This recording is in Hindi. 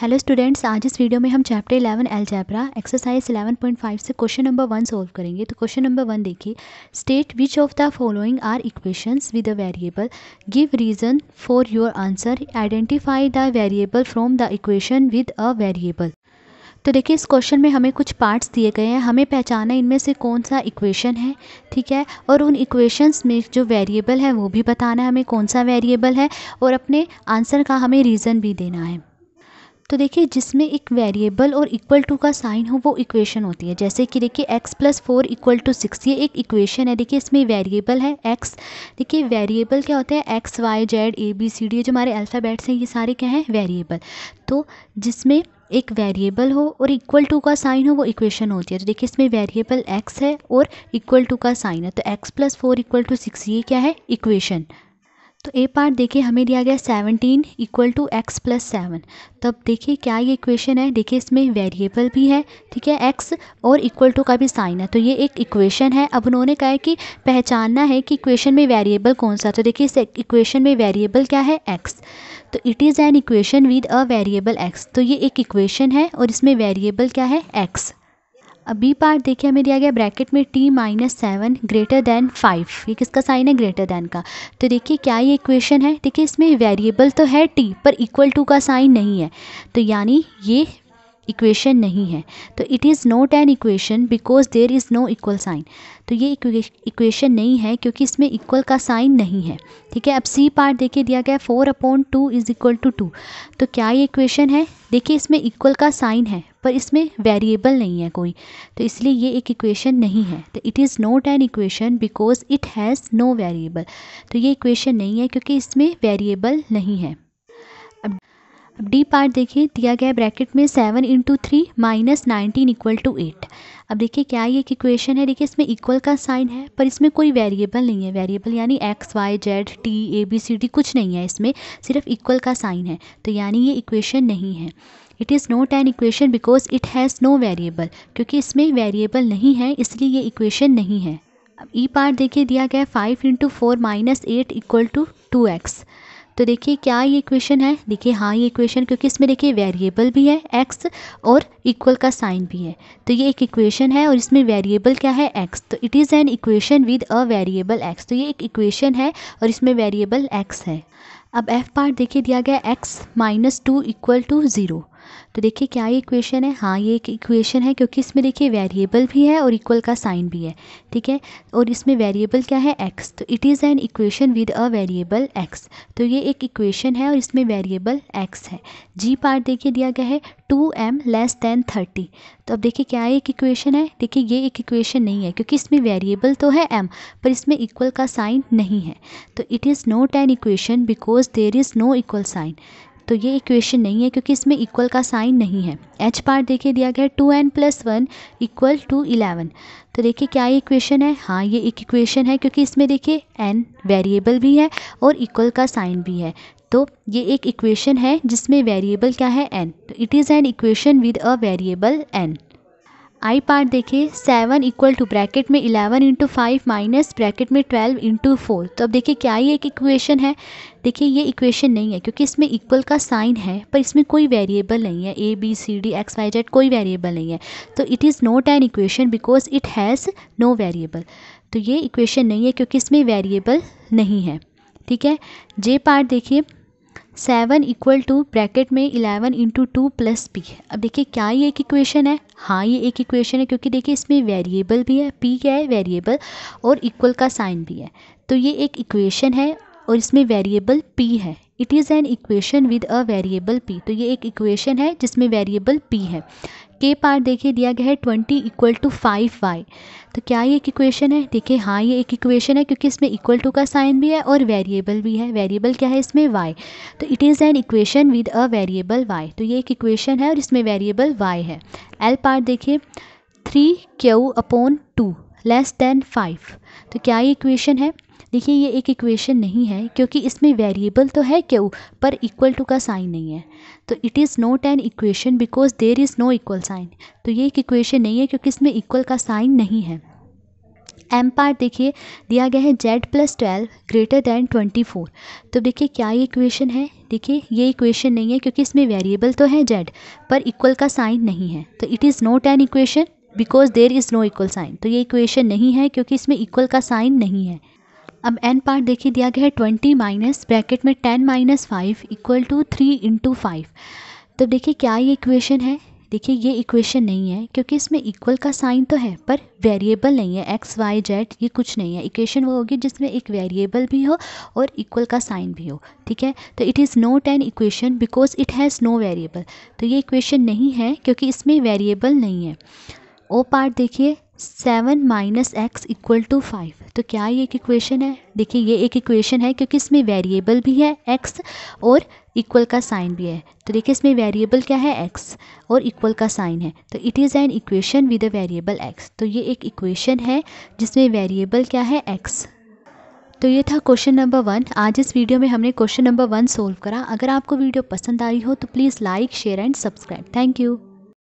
हेलो स्टूडेंट्स आज इस वीडियो में हम चैप्टर 11 जैबरा एक्सरसाइज 11.5 से क्वेश्चन नंबर वन सॉल्व करेंगे तो क्वेश्चन नंबर वन देखिए state which of the following are equations with a variable give reason for your answer identify the variable from the equation with a variable तो देखिए इस क्वेश्चन में हमें कुछ पार्ट्स दिए गए हैं हमें पहचाना इनमें से कौन सा इक्वेशन है ठीक है और उन इक्वेशंस में जो वेरिएबल है वो भी बताना है हमें कौन सा वेरिएबल है और अपने आंसर का हमें रीज़न भी देना है तो देखिए जिसमें एक वेरिएबल और इक्वल टू का साइन हो वो इक्वेशन होती है जैसे कि देखिए x plus four equal to six ये एक इक्वेशन है देखिए इसमें वेरिएबल है एक्स देखिए वेरिएबल क्या होता है x y z a b c d जो हमारे अल्फ़ाबेट्स हैं ये सारे क्या हैं वेरिएबल तो जिसमें एक वेरिएबल हो और इक्वल टू का साइन हो वो इक्वेशन होती है तो देखिए इसमें वेरिएबल एक्स है और इक्वल टू का साइन है तो x plus four equal to six ये क्या है इक्वेशन तो ए पार्ट देखिए हमें दिया गया seventeen equal to x plus seven तब देखिए क्या ये इक्वेशन है देखिए इसमें वेरिएबल भी है ठीक है एक्स और इक्वल टू का भी साइन है तो ये एक इक्वेशन है अब उन्होंने कहा है कि पहचानना है कि इक्वेशन में वेरिएबल कौन सा तो देखिए इस इक्वेशन में वेरिएबल क्या है एक्स तो it is an equation with a variable x तो ये एक इक्वेशन है और इसमें वेरिएबल क्या है एक्स अब बी पार्ट देखिए हमें दिया गया ब्रैकेट में t minus seven greater than five ये किसका साइन है ग्रेटर देन का तो देखिए क्या ये इक्वेशन है देखिए इसमें वेरिएबल तो है टी पर इक्वल टू का साइन नहीं है तो यानी ये इक्वेशन नहीं है तो it is not an equation because there is no equal sign तो ये इक्वेशन नहीं है क्योंकि इसमें इक्वल का साइन नहीं है ठीक है अब सी पार्ट देखिए दिया गया है four upon two is equal to two तो क्या ये इक्वेशन है देखिए इसमें इक्वल का साइन है पर इसमें वेरिएबल नहीं है कोई तो इसलिए ये एक इक्वेशन नहीं है तो it is not an equation because it has no variable तो ये इक्वेशन नहीं है क्योंकि इसमें वेरिएबल नहीं है अब अब डी पार्ट देखिए दिया गया ब्रैकेट में seven into three minus nineteen equal to eight अब देखिए क्या ये एक इक्वेशन है देखिए इसमें इक्वल का साइन है पर इसमें कोई वेरिएबल नहीं है वेरिएबल यानी x y z t a b c d कुछ नहीं है इसमें सिर्फ इक्वल का साइन है तो यानी ये इक्वेशन नहीं है it is not an equation because it has no variable क्योंकि इसमें वेरिएबल नहीं है इसलिए ये इक्वेशन नहीं है अब ई e पार्ट देखिए दिया गया है five into four minus eight equal to two x तो देखिए क्या ये इक्वेशन है देखिए हाँ ये इक्वेशन क्योंकि इसमें देखिए वेरिएबल भी है एक्स और इक्वल का साइन भी है तो ये एक इक्वेशन है और इसमें वेरिएबल क्या है एक्स तो it is an equation with a variable x तो ये एक इक्वेशन है और इसमें वेरिएबल एक्स है अब एफ पार्ट देखिए दिया गया x minus two equal to zero तो देखिए क्या ये इक्वेशन है हाँ ये एक इक्वेशन है क्योंकि इसमें देखिए वेरिएबल भी है और इक्वल का साइन भी है ठीक है और इसमें वेरिएबल क्या है एक्स तो it is an equation with a variable x तो ये एक इक्वेशन है और इसमें वेरिएबल एक्स है जी पार्ट देखिए दिया गया है two m less than thirty तो अब देखिए क्या एक इक्वेशन है देखिए ये एक इक्वेशन नहीं है क्योंकि इसमें वेरिएबल तो है एम पर इसमें इक्वल का साइन नहीं है तो it is not an equation because there is no equal sign तो ये इक्वेशन नहीं है क्योंकि इसमें इक्वल का साइन नहीं है एच पार्ट देखिए दिया गया है two n plus one equal to eleven तो देखिए क्या ये इक्वेशन है हाँ ये एक इक्वेशन है क्योंकि इसमें देखिए एन वेरिएबल भी है और इक्वल का साइन भी है तो ये एक इक्वेशन है जिसमें वेरिएबल क्या है एन तो it is an equation with a variable n i part देखिए सेवन इक्वल टू ब्रैकेट में eleven into five minus bracket में ट्वेल्व इंटू फोर तो अब देखिए क्या ये एक इक्वेशन है देखिए ये इक्वेशन नहीं है क्योंकि इसमें इक्वल का साइन है पर इसमें कोई वेरिएबल नहीं है a b c d x y z कोई वेरिएबल नहीं है तो it is not an equation because it has no variable तो ये इक्वेशन नहीं है क्योंकि इसमें वेरिएबल नहीं है ठीक है जे पार्ट देखिए सेवन इक्वल टू ब्रैकेट में eleven into two plus p अब देखिए क्या ये एक इक्वेशन है हाँ ये एक इक्वेशन है क्योंकि देखिए इसमें वेरिएबल भी है पी क्या है वेरिएबल और इक्वल का साइन भी है तो ये एक इक्वेशन है और इसमें वेरिएबल पी है it is an equation with a variable p तो ये एक इक्वेशन है जिसमें वेरिएबल पी है के पार्ट देखिए दिया गया है twenty equal to five y तो क्या ये एक इक्वेशन है देखिए हाँ ये एक इक्वेशन है क्योंकि इसमें इक्वल टू का साइन भी है और वेरिएबल भी है वेरिएबल क्या है इसमें वाई तो it is an equation with a variable y तो ये एक इक्वेशन है और इसमें वेरिएबल वाई है एल पार्ट देखिए three q upon two less than five तो क्या ये इक्वेशन है देखिए ये एक इक्वेशन नहीं है क्योंकि इसमें वेरिएबल तो है क्यों पर इक्वल टू का साइन नहीं है तो it is not an equation because there is no equal sign तो ये एक इक्वेशन नहीं है क्योंकि इसमें इक्वल का साइन नहीं है एम पार्ट देखिए दिया गया है z plus twelve greater than twenty four तो देखिए क्या ये इक्वेशन है देखिए ये इक्वेशन नहीं है क्योंकि इसमें वेरिएबल तो है जेड पर इक्वल का साइन नहीं है तो it is not an equation because there is no equal sign तो ये इक्वेशन नहीं है क्योंकि इसमें इक्वल का साइन नहीं है अब एन पार्ट देखिए दिया गया है ट्वेंटी माइनस ब्रैकेट में ten minus five equal to three into five तो देखिए क्या ये इक्वेशन है देखिए ये इक्वेशन नहीं है क्योंकि इसमें इक्वल का साइन तो है पर वेरिएबल नहीं है एक्स वाई जेड ये कुछ नहीं है इक्वेशन वो होगी जिसमें एक वेरिएबल भी हो और इक्वल का साइन भी हो ठीक है तो it is not an equation because it has no variable तो ये इक्वेशन नहीं है क्योंकि इसमें वेरिएबल नहीं है ओ पार्ट देखिए seven minus x equal to five तो क्या ये एक इक्वेशन है देखिए ये एक इक्वेशन है क्योंकि इसमें वेरिएबल भी है एक्स और इक्वल का साइन भी है तो देखिए इसमें वेरिएबल क्या है एक्स और इक्वल का साइन है तो it is an equation with a variable x तो ये एक इक्वेशन है जिसमें वेरिएबल क्या है एक्स तो ये था क्वेश्चन नंबर वन आज इस वीडियो में हमने क्वेश्चन नंबर वन सोल्व करा अगर आपको वीडियो पसंद आई हो तो please like share and subscribe thank you